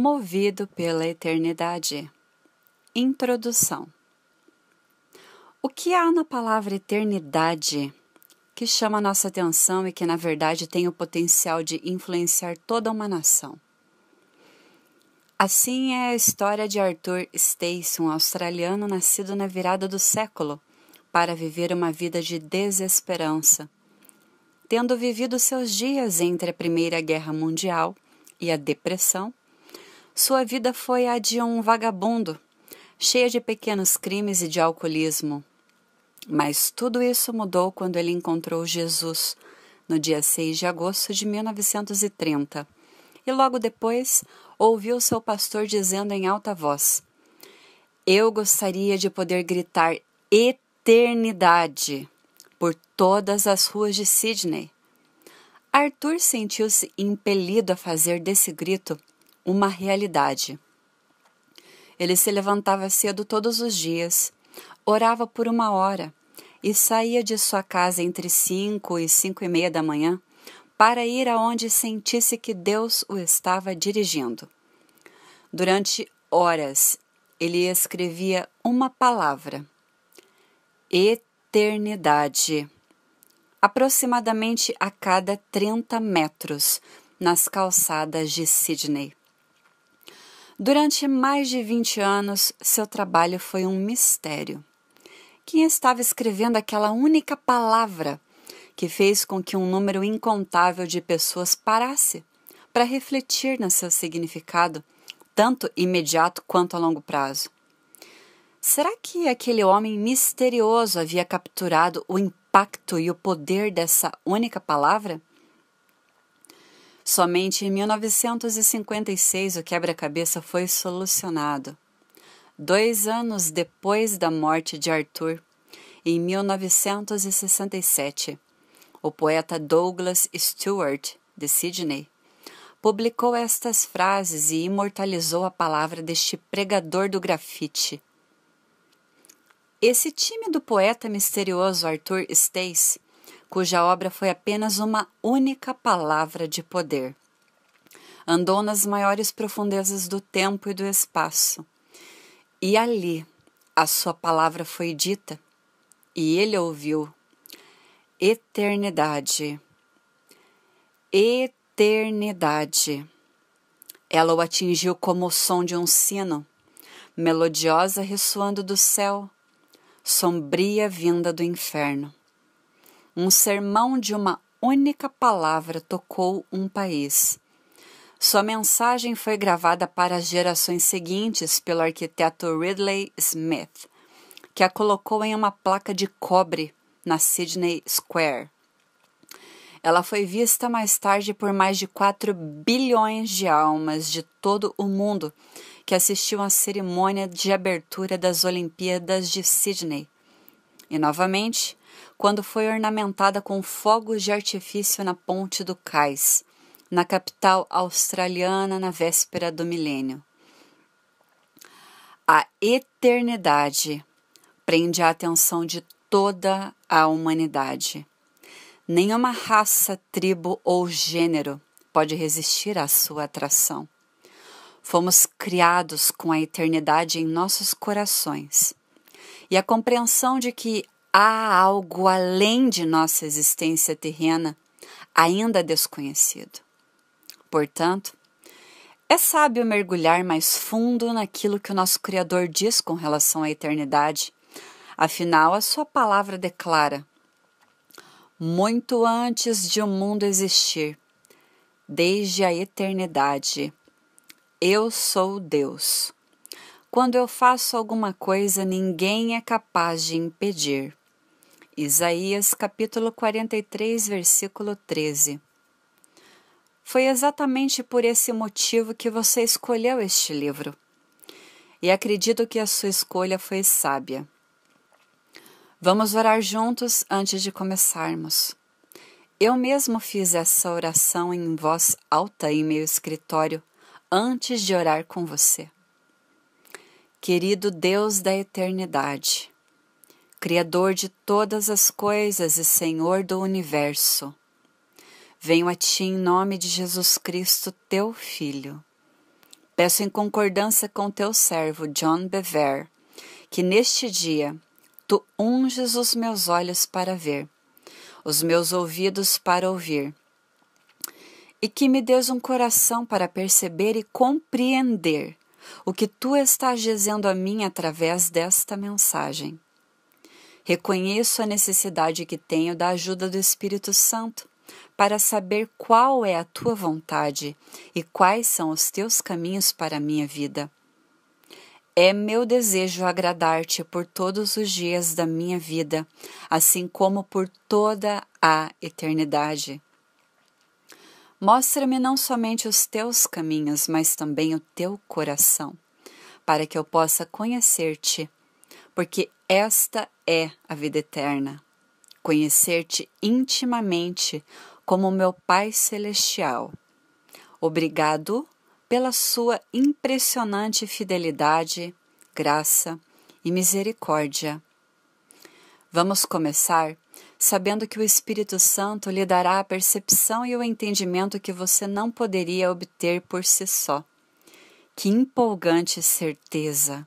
movido pela eternidade. Introdução: O que há na palavra eternidade que chama a nossa atenção e que, na verdade, tem o potencial de influenciar toda uma nação? Assim é a história de Arthur Stace, um australiano nascido na virada do século para viver uma vida de desesperança. Tendo vivido seus dias entre a Primeira Guerra Mundial e a depressão, sua vida foi a de um vagabundo, cheia de pequenos crimes e de alcoolismo. Mas tudo isso mudou quando ele encontrou Jesus, no dia 6 de agosto de 1930. E logo depois, ouviu seu pastor dizendo em alta voz: Eu gostaria de poder gritar eternidade por todas as ruas de Sydney. Arthur sentiu-se impelido a fazer desse grito uma realidade. Ele se levantava cedo todos os dias, orava por uma hora e saía de sua casa entre cinco e cinco e meia da manhã para ir aonde sentisse que Deus o estava dirigindo. Durante horas, ele escrevia uma palavra: eternidade. Aproximadamente a cada 30 metros nas calçadas de Sydney. Durante mais de 20 anos, seu trabalho foi um mistério. Quem estava escrevendo aquela única palavra que fez com que um número incontável de pessoas parasse para refletir no seu significado, tanto imediato quanto a longo prazo? Será que aquele homem misterioso havia capturado o impacto e o poder dessa única palavra? Somente em 1956 o quebra-cabeça foi solucionado. Dois anos depois da morte de Arthur, em 1967, o poeta Douglas Stewart, de Sydney, publicou estas frases e imortalizou a palavra deste pregador do grafite. Esse tímido poeta misterioso Arthur Stace cuja obra foi apenas uma única palavra de poder. Andou nas maiores profundezas do tempo e do espaço. E ali a sua palavra foi dita e ele ouviu. Eternidade. Eternidade. Ela o atingiu como o som de um sino, melodiosa ressoando do céu, sombria vinda do inferno. Um sermão de uma única palavra tocou um país. Sua mensagem foi gravada para as gerações seguintes pelo arquiteto Ridley Smith, que a colocou em uma placa de cobre na Sydney Square. Ela foi vista mais tarde por mais de 4 bilhões de almas de todo o mundo que assistiam à cerimônia de abertura das Olimpíadas de Sydney e novamente, quando foi ornamentada com fogos de artifício na ponte do cais, na capital australiana na véspera do milênio. A eternidade prende a atenção de toda a humanidade. Nenhuma raça, tribo ou gênero pode resistir à sua atração. Fomos criados com a eternidade em nossos corações e a compreensão de que há algo além de nossa existência terrena ainda desconhecido. Portanto, é sábio mergulhar mais fundo naquilo que o nosso Criador diz com relação à eternidade. Afinal, a sua palavra declara: Muito antes de o um mundo existir, desde a eternidade, eu sou Deus quando eu faço alguma coisa, ninguém é capaz de impedir. Isaías capítulo 43, versículo 13. Foi exatamente por esse motivo que você escolheu este livro. E acredito que a sua escolha foi sábia. Vamos orar juntos antes de começarmos. Eu mesmo fiz essa oração em voz alta em meu escritório antes de orar com você. Querido Deus da eternidade, Criador de todas as coisas e Senhor do universo, venho a Ti em nome de Jesus Cristo, Teu Filho. Peço em concordância com Teu servo John Bever, que neste dia Tu unges os meus olhos para ver, os meus ouvidos para ouvir, e que me des um coração para perceber e compreender o que tu estás dizendo a mim através desta mensagem. Reconheço a necessidade que tenho da ajuda do Espírito Santo para saber qual é a tua vontade e quais são os teus caminhos para a minha vida. É meu desejo agradar-te por todos os dias da minha vida, assim como por toda a eternidade. Mostra-me não somente os teus caminhos, mas também o teu coração, para que eu possa conhecer-te, porque esta é a vida eterna. Conhecer-te intimamente como meu Pai Celestial. Obrigado pela sua impressionante fidelidade, graça e misericórdia. Vamos começar sabendo que o Espírito Santo lhe dará a percepção e o entendimento que você não poderia obter por si só. Que empolgante certeza!